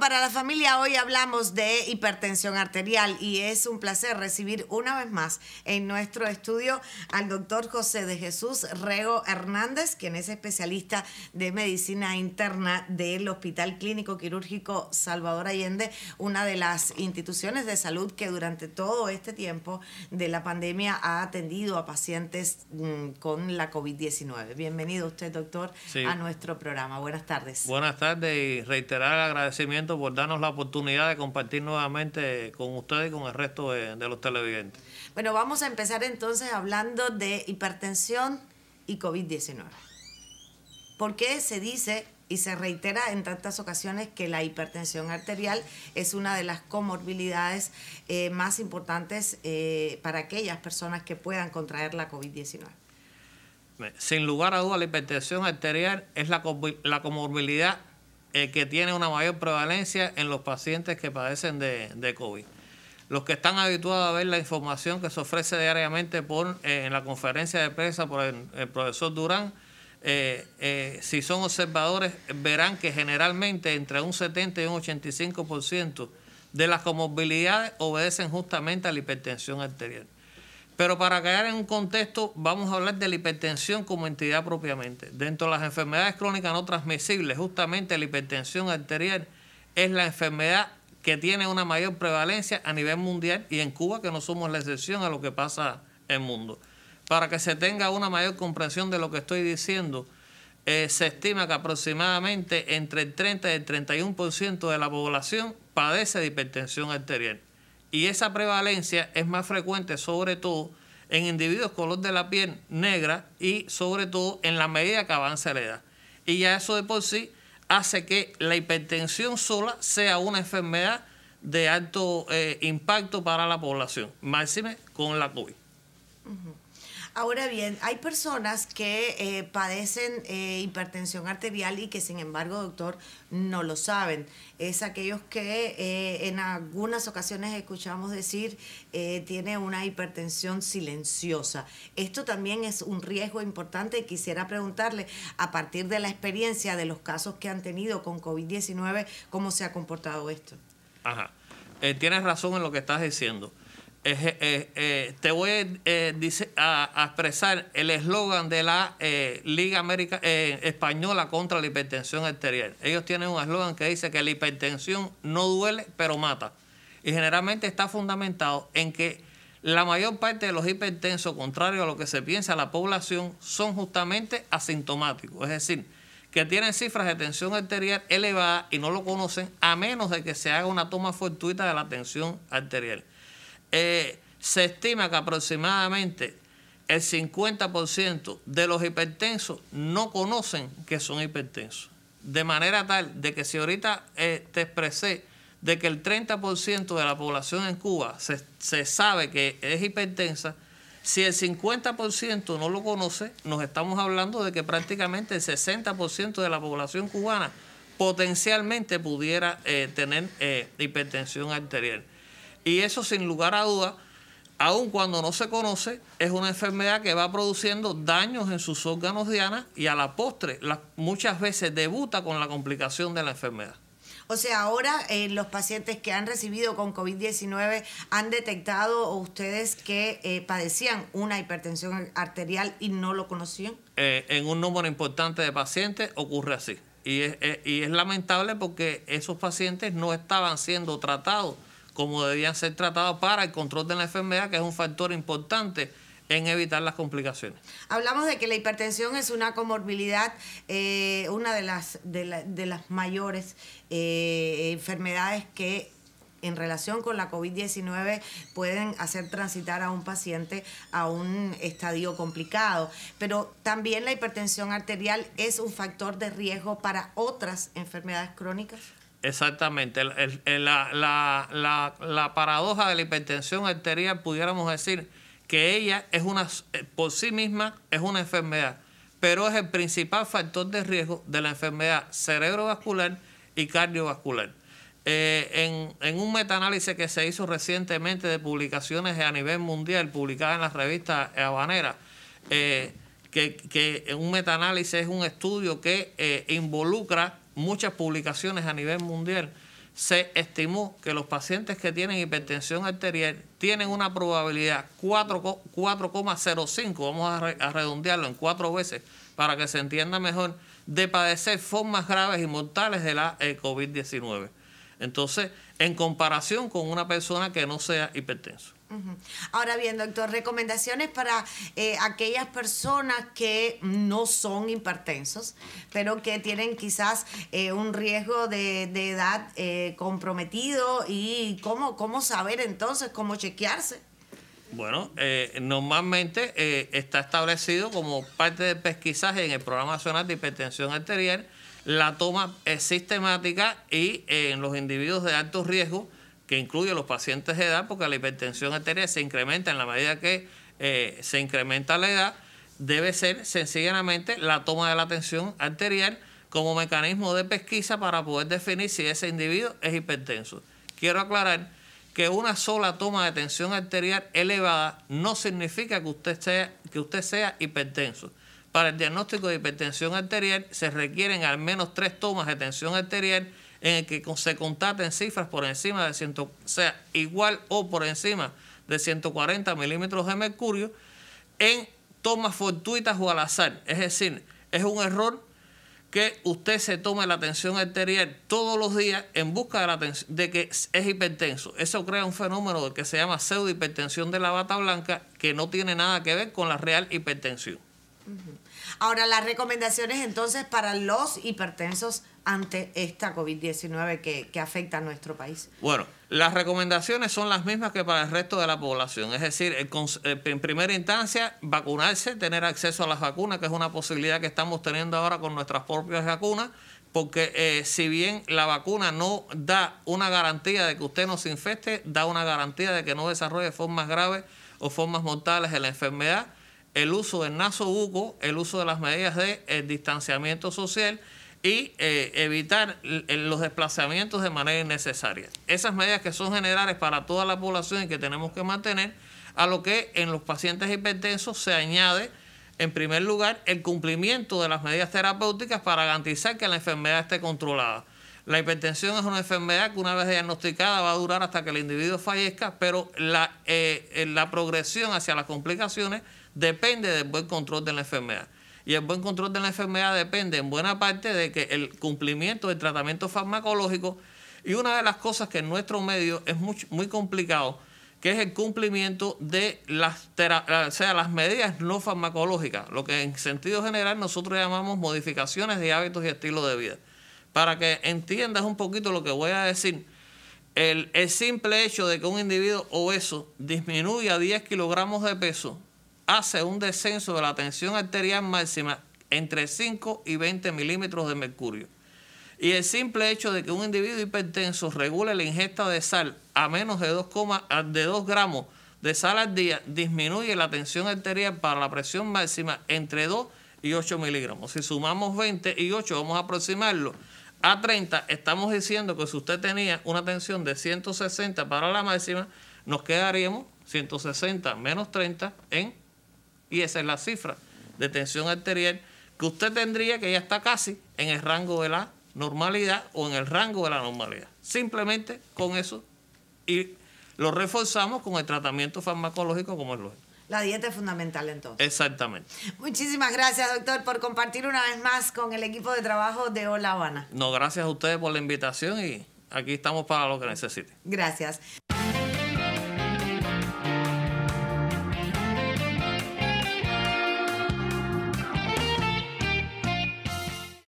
para la Familia hoy hablamos de hipertensión arterial y es un placer recibir una vez más en nuestro estudio al doctor José de Jesús Rego Hernández, quien es especialista de medicina interna del Hospital Clínico Quirúrgico Salvador Allende, una de las instituciones de salud que durante todo este tiempo de la pandemia ha atendido a pacientes mm, con la COVID-19. Bienvenido usted, doctor, a nuestro programa. Buenas tardes. Buenas tardes y reiterar agradecimiento por darnos la oportunidad de compartir nuevamente con ustedes y con el resto de, los televidentes. Bueno, vamos a empezar entonces hablando de hipertensión y COVID-19. ¿Por qué se dice y se reitera en tantas ocasiones que la hipertensión arterial es una de las comorbilidades eh, más importantes eh, para aquellas personas que puedan contraer la COVID-19. Sin lugar a duda, la hipertensión arterial es la, la comorbilidad eh, que tiene una mayor prevalencia en los pacientes que padecen de, COVID. Los que están habituados a ver la información que se ofrece diariamente eh, en la conferencia de prensa por el, profesor Durán, eh, si son observadores, verán que generalmente entre un 70 y un 85% de las comorbilidades obedecen justamente a la hipertensión arterial. Pero para caer en un contexto, vamos a hablar de la hipertensión como entidad propiamente. Dentro de las enfermedades crónicas no transmisibles, justamente la hipertensión arterial es la enfermedad que tiene una mayor prevalencia a nivel mundial y en Cuba, que no somos la excepción a lo que pasa en el mundo. Para que se tenga una mayor comprensión de lo que estoy diciendo, eh, se estima que aproximadamente entre el 30 y el 31% de la población padece de hipertensión arterial y esa prevalencia es más frecuente sobre todo en individuos color de la piel negra y sobre todo en la medida que avanza la edad. Y ya eso de por sí hace que la hipertensión sola sea una enfermedad de alto eh, impacto para la población, máxime con la COVID. Ahora bien, hay personas que eh, padecen eh, hipertensión arterial y que sin embargo, doctor, no lo saben. Es aquellos que eh, en algunas ocasiones escuchamos decir tiene una hipertensión silenciosa. Esto también es un riesgo importante y quisiera preguntarle, a partir de la experiencia de los casos que han tenido con COVID-19, ¿cómo se ha comportado esto? Ajá. tienes razón en lo que estás diciendo eh, eh, te voy eh, a, expresar el eslogan de la Liga América, Española contra la hipertensión arterial. Ellos tienen un eslogan que dice que la hipertensión no duele, pero mata. Y generalmente está fundamentado en que la mayor parte de los hipertensos, contrario a lo que se piensa, la población son justamente asintomáticos. Es decir, que tienen cifras de tensión arterial elevadas y no lo conocen a menos de que se haga una toma fortuita de la tensión arterial. Eh, se estima que aproximadamente el 50% de los hipertensos no conocen que son hipertensos. De manera tal de que si ahorita eh, te expresé de que el 30% de la población en Cuba se, sabe que es hipertensa, si el 50% no lo conoce, nos estamos hablando de que prácticamente el 60% de la población cubana potencialmente pudiera eh, tener hipertensión arterial. Y eso sin lugar a duda, aun cuando no se conoce, es una enfermedad que va produciendo daños en sus órganos dianas y a la postre muchas veces debuta con la complicación de la enfermedad. O sea, ahora eh, los pacientes que han recibido con COVID-19 han detectado ustedes que eh, padecían una hipertensión arterial y no lo conocían. Eh, en un número importante de pacientes ocurre así. y es lamentable porque esos pacientes no estaban siendo tratados como debían ser tratados para el control de la enfermedad, que es un factor importante en evitar las complicaciones. Hablamos de que la hipertensión es una comorbilidad, eh, una de las, las mayores eh, enfermedades que en relación con la COVID-19 pueden hacer transitar a un paciente a un estadio complicado. Pero también la hipertensión arterial es un factor de riesgo para otras enfermedades crónicas. Exactamente. la, paradoja de la hipertensión arterial, pudiéramos decir que ella es una, eh, por sí misma es una enfermedad, pero es el principal factor de riesgo de la enfermedad cerebrovascular y cardiovascular. Eh, en, en, un metaanálisis que se hizo recientemente de publicaciones a nivel mundial, publicada en la revista Habanera, eh, que, que un metaanálisis es un estudio que involucra muchas publicaciones a nivel mundial, se estimó que los pacientes que tienen hipertensión arterial tienen una probabilidad 4,05, vamos a, redondearlo en cuatro veces para que se entienda mejor, de padecer formas graves y mortales de la eh, COVID-19. Entonces, en comparación con una persona que no sea hipertenso. Ahora bien, doctor, recomendaciones para eh, aquellas personas que no son hipertensos, pero que tienen quizás eh, un riesgo de, edad eh, comprometido y cómo, saber entonces, cómo chequearse. Bueno, normalmente está establecido como parte del pesquisaje en el Programa Nacional de Hipertensión Arterial la toma sistemática y en los individuos de alto riesgo que incluye los pacientes de edad, porque la hipertensión arterial se incrementa en la medida que eh, se incrementa la edad, debe ser sencillamente la toma de la tensión arterial como mecanismo de pesquisa para poder definir si ese individuo es hipertenso. Quiero aclarar que una sola toma de tensión arterial elevada no significa que usted que usted sea hipertenso. Para el diagnóstico de hipertensión arterial se requieren al menos tres tomas de tensión arterial en el que se contaten cifras por encima de 100, o sea, igual o por encima de 140 milímetros de mercurio en tomas fortuitas o al azar. Es decir, es un error que usted se tome la tensión arterial todos los días en busca de, que es hipertenso. Eso crea un fenómeno que se llama pseudohipertensión de la bata blanca que no tiene nada que ver con la real hipertensión. Ahora, las recomendaciones entonces para los hipertensos ante esta COVID-19 que, afecta a nuestro país? Bueno, las recomendaciones son las mismas que para el resto de la población, es decir, eh, en primera instancia, vacunarse, tener acceso a las vacunas, que es una posibilidad que estamos teniendo ahora con nuestras propias vacunas, porque eh, si bien la vacuna no da una garantía de que usted no se infecte, da una garantía de que no desarrolle formas graves o formas mortales de la enfermedad, el uso del naso buco, el uso de las medidas de eh, distanciamiento social, y eh, evitar eh, los desplazamientos de manera innecesaria. Esas medidas que son generales para toda la población y que tenemos que mantener, a lo que en los pacientes hipertensos se añade, en primer lugar, el cumplimiento de las medidas terapéuticas para garantizar que la enfermedad esté controlada. La hipertensión es una enfermedad que una vez diagnosticada va a durar hasta que el individuo fallezca, pero la, eh, la progresión hacia las complicaciones depende del buen control de la enfermedad. Y el buen control de la enfermedad depende en buena parte de que el cumplimiento del tratamiento farmacológico y una de las cosas que en nuestro medio es muy, complicado, que es el cumplimiento de las, sea, las medidas no farmacológicas, lo que en sentido general nosotros llamamos modificaciones de hábitos y estilo de vida. Para que entiendas un poquito lo que voy a decir, el, el simple hecho de que un individuo obeso disminuya 10 kilogramos de peso hace un descenso de la tensión arterial máxima entre 5 y 20 milímetros de mercurio. Y el simple hecho de que un individuo hipertenso regule la ingesta de sal a menos de 2, de 2 gramos de sal al día disminuye la tensión arterial para la presión máxima entre 2 y 8 miligramos. Si sumamos 20 y 8, vamos a aproximarlo a 30. Estamos diciendo que si usted tenía una tensión de 160 para la máxima, nos quedaríamos 160 menos 30 en y esa es la cifra de tensión arterial que usted tendría que ya está casi en el rango de la normalidad o en el rango de la normalidad. Simplemente con eso y lo reforzamos con el tratamiento farmacológico como es lo. La dieta es fundamental entonces. Exactamente. Muchísimas gracias, doctor, por compartir una vez más con el equipo de trabajo de Hola Habana. No, gracias a ustedes por la invitación y aquí estamos para lo que necesiten. Gracias.